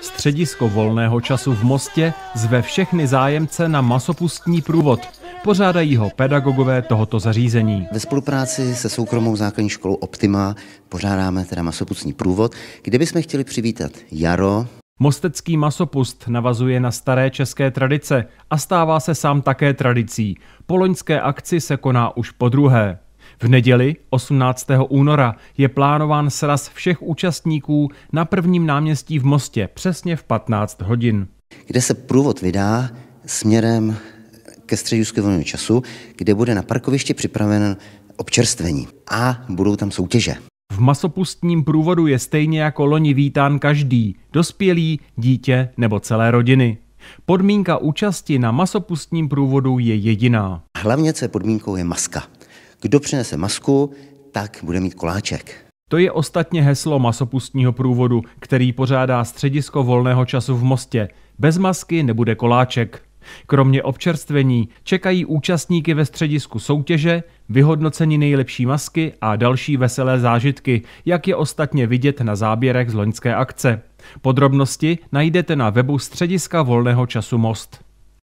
Středisko volného času v Mostě zve všechny zájemce na masopustní průvod. Pořádají ho pedagogové tohoto zařízení. Ve spolupráci se soukromou základní školou Optima pořádáme teda masopustní průvod, kde bychom chtěli přivítat jaro, Mostecký masopust navazuje na staré české tradice a stává se sám také tradicí. Poloňské akci se koná už po druhé. V neděli 18. února je plánován sraz všech účastníků na prvním náměstí v Mostě přesně v 15 hodin. Kde se průvod vydá směrem ke středisku volného času, kde bude na parkovišti připraven občerstvení a budou tam soutěže. V masopustním průvodu je stejně jako loni vítán každý, dospělý, dítě nebo celé rodiny. Podmínka účasti na masopustním průvodu je jediná. Hlavně, co je podmínkou, je maska. Kdo přinese masku, tak bude mít koláček. To je ostatně heslo masopustního průvodu, který pořádá středisko volného času v Mostě. Bez masky nebude koláček. Kromě občerstvení čekají účastníky ve středisku soutěže, vyhodnocení nejlepší masky a další veselé zážitky, jak je ostatně vidět na záběrech z loňské akce. Podrobnosti najdete na webu Střediska volného času Most.